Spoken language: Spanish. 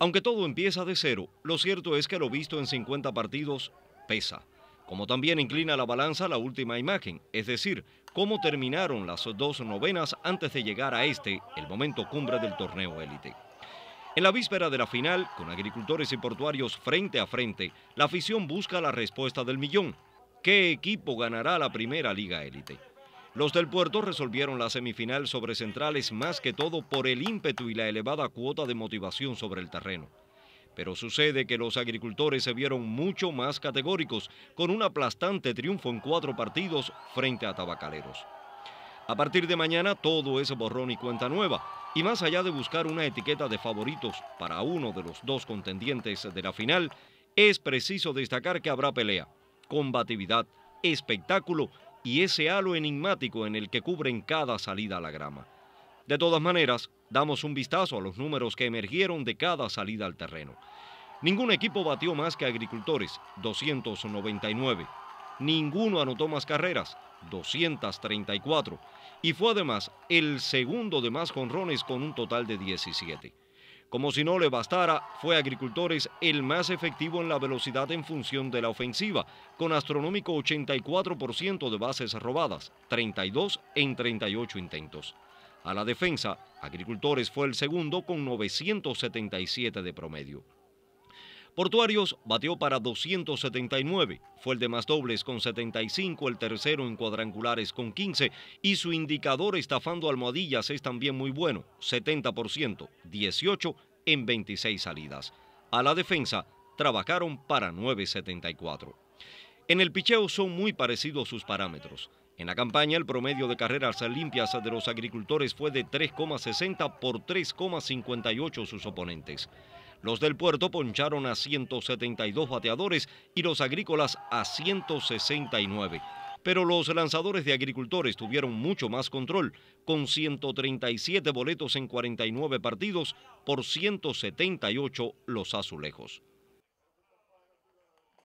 Aunque todo empieza de cero, lo cierto es que lo visto en 50 partidos pesa. Como también inclina la balanza la última imagen, es decir, cómo terminaron las dos novenas antes de llegar a este, el momento cumbre del torneo élite. En la víspera de la final, con agricultores y portuarios frente a frente, la afición busca la respuesta del millón. ¿Qué equipo ganará la primera liga élite? Los del puerto resolvieron la semifinal sobre centrales más que todo por el ímpetu y la elevada cuota de motivación sobre el terreno. Pero sucede que los agricultores se vieron mucho más categóricos, con un aplastante triunfo en cuatro partidos frente a tabacaleros. A partir de mañana todo es borrón y cuenta nueva, y más allá de buscar una etiqueta de favoritos para uno de los dos contendientes de la final, es preciso destacar que habrá pelea, combatividad, espectáculo y ese halo enigmático en el que cubren cada salida a la grama. De todas maneras, damos un vistazo a los números que emergieron de cada salida al terreno. Ningún equipo batió más que Agricultores, 299. Ninguno anotó más carreras, 234. Y fue además el segundo de más jonrones con un total de 17. Como si no le bastara, fue Agricultores el más efectivo en la velocidad en función de la ofensiva, con astronómico 84% de bases robadas, 32 en 38 intentos. A la defensa, Agricultores fue el segundo con 977 de promedio. Portuarios batió para 279, fue el de más dobles con 75, el tercero en cuadrangulares con 15 y su indicador estafando almohadillas es también muy bueno, 70%, 18 en 26 salidas. A la defensa trabajaron para 974. En el picheo son muy parecidos sus parámetros. En la campaña el promedio de carreras limpias de los agricultores fue de 3,60 por 3,58 sus oponentes. Los del puerto poncharon a 172 bateadores y los agrícolas a 169 pero los lanzadores de agricultores tuvieron mucho más control, con 137 boletos en 49 partidos por 178 los azulejos.